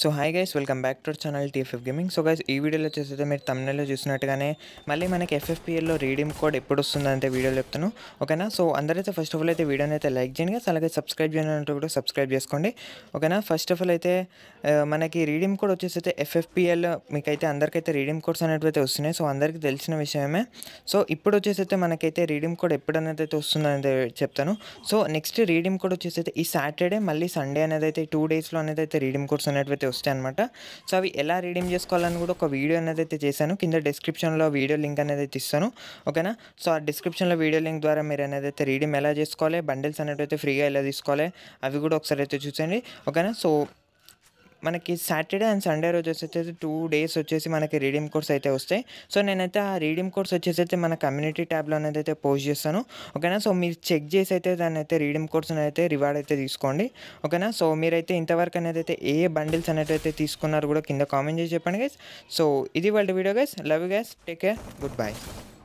so hi guys welcome back to channel TFF gaming so guys ఈ వీడియోలో వచ్చేసైతే మీరు తమిళలో చూసినట్టుగానే మళ్ళీ మనకి ఎఫ్ఎఫ్పిఎల్లో రీడీమ్ కోడ్ ఎప్పుడు వస్తుందంటే వీడియోలో చెప్తాను ఓకేనా సో అందరైతే ఫస్ట్ ఆఫ్ ఆల్ అయితే వీడియోని అయితే లైక్ చేయండి అలాగే సబ్స్క్రైబ్ చేయాలంటే కూడా సబ్స్క్రైబ్ చేసుకోండి ఓకేనా ఫస్ట్ ఆఫ్ ఆల్ అయితే మనకి రీడీమ్ కోడ్ వచ్చేసైతే ఎఫ్ఎఫ్పిఎల్ మీకైతే అందరికైతే రీడీమ్ కోడ్స్ అనేటివి అయితే వస్తున్నాయి సో అందరికీ తెలిసిన విషయమే సో ఇప్పుడు వచ్చేసైతే మనకైతే రీడీమ్ కోడ్ ఎప్పుడు అనేది అయితే వస్తుందని చెప్తాను సో నెక్స్ట్ రీడీమ్ కోడ్ వచ్చేసైతే ఈ సాటర్డే మళ్ళీ సండే అనేది అయితే టూ డేస్లో అనేది అయితే రీడీమ్ కోడ్స్ అనేటివి అయితే వస్తాయి అనమాట సో అవి ఎలా రీడీమ్ చేసుకోవాలని కూడా ఒక వీడియో అనేది అయితే చేశాను కింద డిస్క్రిప్షన్లో వీడియో లింక్ అనేది అయితే ఇస్తాను ఓకేనా సో ఆ డిస్క్రిప్షన్లో వీడియో లింక్ ద్వారా మీరు అనేది అయితే రీడీమ్ ఎలా చేసుకోవాలి బండిల్స్ అనేవి అయితే ఫ్రీగా ఎలా తీసుకోవాలి అవి కూడా ఒకసారి అయితే చూసండి ఓకేనా సో మనకి సాటర్డే అండ్ సండే రోజు వచ్చేసి టూ డేస్ వచ్చేసి మనకి రీడీమ్ కోడ్స్ అయితే వస్తాయి సో నేనైతే ఆ రీడీమ్ కోడ్స్ వచ్చేసి అయితే మన కమ్యూనిటీ ట్యాబ్లో అనేది అయితే పోస్ట్ చేస్తాను ఓకేనా సో మీరు చెక్ చేసి అయితే దాని అయితే రీడీమ్ కోడ్స్ అయితే రివార్డ్ అయితే తీసుకోండి ఓకేనా సో మీరైతే ఇంతవరకు అనేది అయితే ఏ బండిల్స్ అనేది అయితే తీసుకున్నారు కూడా కింద కామెంట్ చేసి చెప్పండి గైస్ సో ఇది వాళ్ళ video guys love guys take care good bye